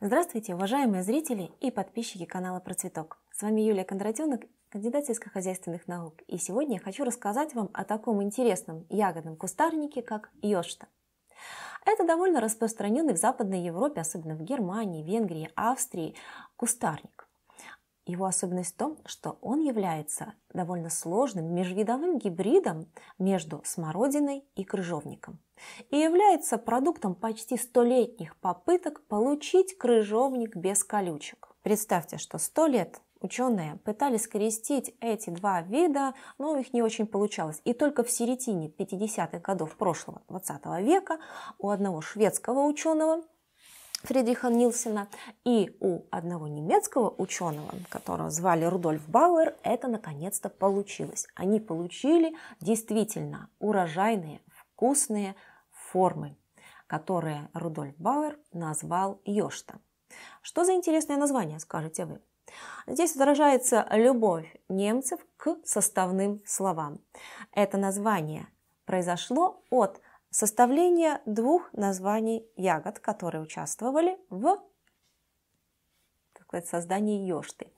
Здравствуйте, уважаемые зрители и подписчики канала Процветок. С вами Юлия Кондратенок, кандидат сельскохозяйственных наук. И сегодня я хочу рассказать вам о таком интересном ягодном кустарнике, как йошта. Это довольно распространенный в Западной Европе, особенно в Германии, Венгрии, Австрии, кустарник. Его особенность в том, что он является довольно сложным межвидовым гибридом между смородиной и крыжовником и является продуктом почти столетних попыток получить крыжовник без колючек. Представьте, что сто лет ученые пытались скрестить эти два вида, но у них не очень получалось. И только в середине 50-х годов прошлого 20 века у одного шведского ученого Фридриха Нилсена и у одного немецкого ученого, которого звали Рудольф Бауэр, это наконец-то получилось. Они получили действительно урожайные, вкусные формы, которые Рудольф Бауэр назвал Йошта. Что за интересное название, скажете вы? Здесь отражается любовь немцев к составным словам. Это название произошло от составления двух названий ягод, которые участвовали в создании йошты.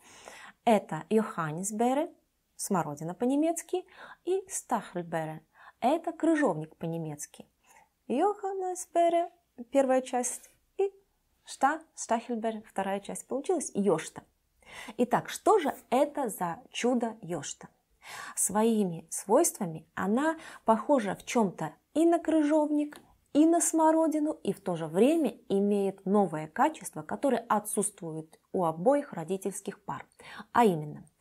Это Йоханнесбере, смородина по-немецки, и Стахльбере, это крыжовник по-немецки. Йоханнес Бере, первая часть, и Шта, Штахельбер, вторая часть. получилась Йошта. Итак, что же это за чудо Йошта? Своими свойствами она похожа в чем-то и на крыжовник, и на смородину, и в то же время имеет новое качество, которое отсутствует у обоих родительских пар. А именно –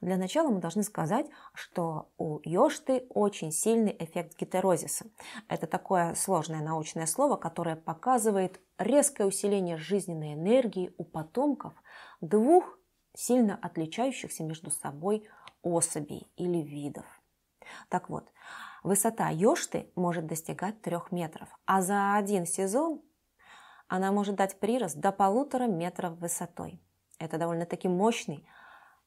для начала мы должны сказать, что у Йошты очень сильный эффект гетерозиса. Это такое сложное научное слово, которое показывает резкое усиление жизненной энергии у потомков двух сильно отличающихся между собой особей или видов. Так вот, высота Йошты может достигать 3 метров, а за один сезон она может дать прирост до полутора метров высотой. Это довольно-таки мощный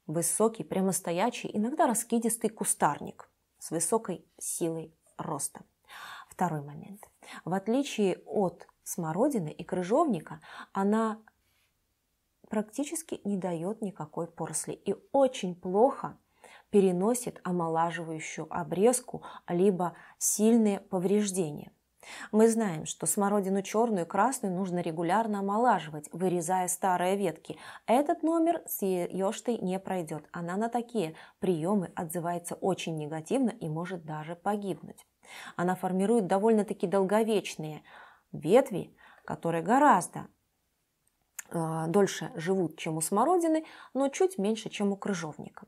высокий, прямостоячий, иногда раскидистый кустарник с высокой силой роста. Второй момент. В отличие от смородины и крыжовника, она практически не дает никакой поросли и очень плохо переносит омолаживающую обрезку либо сильные повреждения. Мы знаем, что смородину черную и красную нужно регулярно омолаживать, вырезая старые ветки. Этот номер с ештой не пройдет. Она на такие приемы отзывается очень негативно и может даже погибнуть. Она формирует довольно-таки долговечные ветви, которые гораздо э, дольше живут, чем у смородины, но чуть меньше, чем у крыжовника.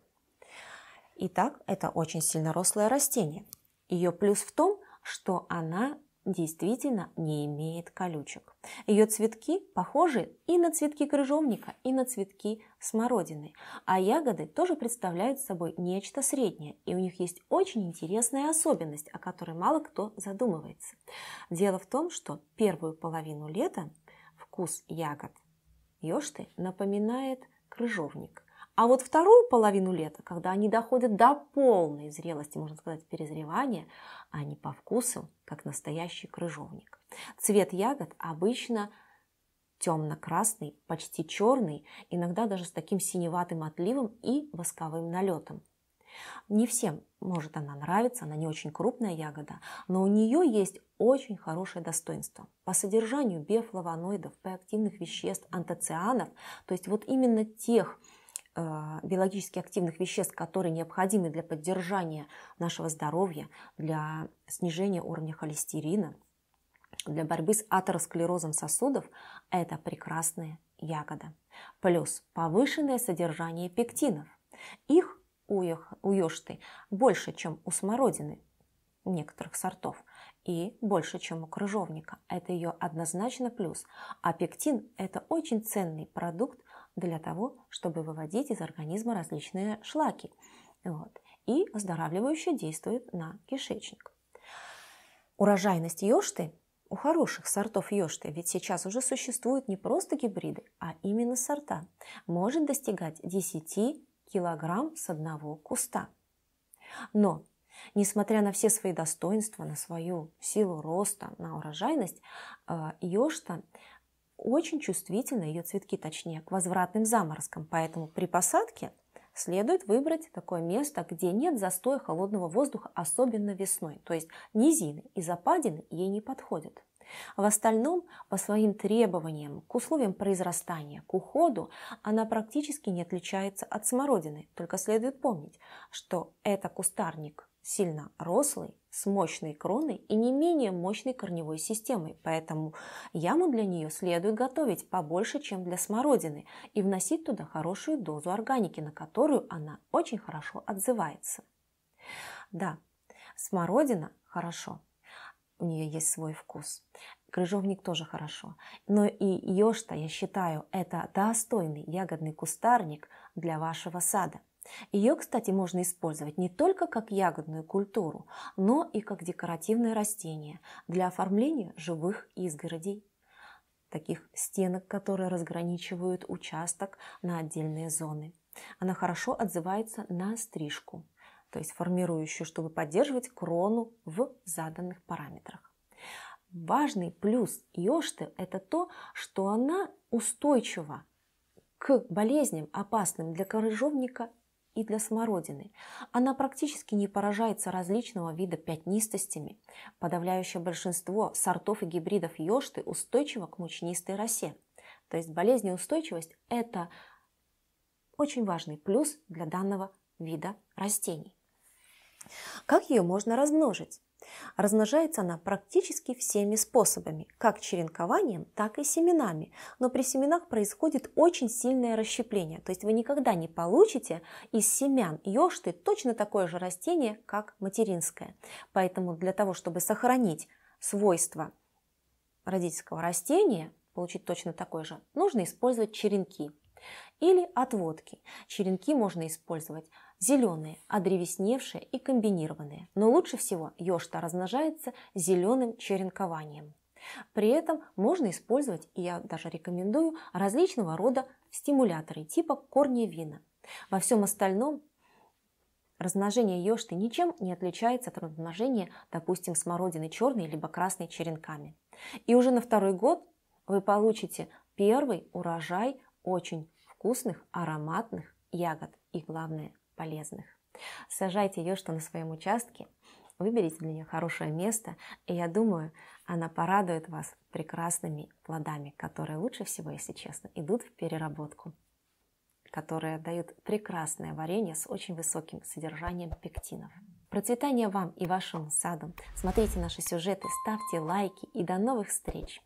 Итак, это очень сильно рослое растение. Ее плюс в том, что она действительно не имеет колючек. Ее цветки похожи и на цветки крыжовника, и на цветки смородины. А ягоды тоже представляют собой нечто среднее, и у них есть очень интересная особенность, о которой мало кто задумывается. Дело в том, что первую половину лета вкус ягод ёшты напоминает крыжовник – а вот вторую половину лета, когда они доходят до полной зрелости, можно сказать, перезревания, они по вкусу, как настоящий крыжовник. Цвет ягод обычно темно-красный, почти черный, иногда даже с таким синеватым отливом и восковым налетом. Не всем может она нравиться, она не очень крупная ягода, но у нее есть очень хорошее достоинство. По содержанию биофлавоноидов, П-активных веществ, антоцианов, то есть вот именно тех а, биологически активных веществ, которые необходимы для поддержания нашего здоровья, для снижения уровня холестерина, для борьбы с атеросклерозом сосудов, это прекрасная ягода. Плюс повышенное содержание пектинов. Их у ешты больше, чем у смородины некоторых сортов и больше, чем у крыжовника. Это ее однозначно плюс. А пектин – это очень ценный продукт, для того, чтобы выводить из организма различные шлаки. Вот. И оздоравливающе действует на кишечник. Урожайность йошты у хороших сортов йошты, ведь сейчас уже существуют не просто гибриды, а именно сорта, может достигать 10 килограмм с одного куста. Но, несмотря на все свои достоинства, на свою силу роста, на урожайность, э, йошта очень чувствительны, ее цветки точнее, к возвратным заморозкам, поэтому при посадке следует выбрать такое место, где нет застоя холодного воздуха, особенно весной, то есть низины и западины ей не подходят. В остальном, по своим требованиям, к условиям произрастания, к уходу, она практически не отличается от смородины. Только следует помнить, что это кустарник сильно рослый, с мощной кроной и не менее мощной корневой системой, поэтому яму для нее следует готовить побольше, чем для смородины, и вносить туда хорошую дозу органики, на которую она очень хорошо отзывается. Да, смородина хорошо, у нее есть свой вкус. Крыжовник тоже хорошо. Но и ешта, я считаю, это достойный ягодный кустарник для вашего сада – ее, кстати, можно использовать не только как ягодную культуру, но и как декоративное растение для оформления живых изгородей, таких стенок, которые разграничивают участок на отдельные зоны. Она хорошо отзывается на стрижку, то есть формирующую, чтобы поддерживать крону в заданных параметрах. Важный плюс йошты – это то, что она устойчива к болезням, опасным для крыжовника и для смородины. Она практически не поражается различного вида пятнистостями. Подавляющее большинство сортов и гибридов ёшты устойчиво к мучнистой росе. То есть болезнеустойчивость – это очень важный плюс для данного вида растений. Как ее можно размножить? Размножается она практически всеми способами, как черенкованием, так и семенами, но при семенах происходит очень сильное расщепление, то есть вы никогда не получите из семян ешты точно такое же растение, как материнское. Поэтому для того, чтобы сохранить свойства родительского растения, получить точно такое же, нужно использовать черенки или отводки. Черенки можно использовать зеленые, одревесневшие и комбинированные. Но лучше всего ешта размножается зеленым черенкованием. При этом можно использовать, и я даже рекомендую, различного рода стимуляторы типа корня вина. Во всем остальном размножение ёшты ничем не отличается от размножения, допустим, смородины черной либо красной черенками. И уже на второй год вы получите первый урожай очень вкусных, ароматных ягод и, главное, полезных. Сажайте ее, что на своем участке, выберите для нее хорошее место, и я думаю, она порадует вас прекрасными плодами, которые лучше всего, если честно, идут в переработку, которые дают прекрасное варенье с очень высоким содержанием пектинов. Процветания вам и вашему саду. Смотрите наши сюжеты, ставьте лайки и до новых встреч!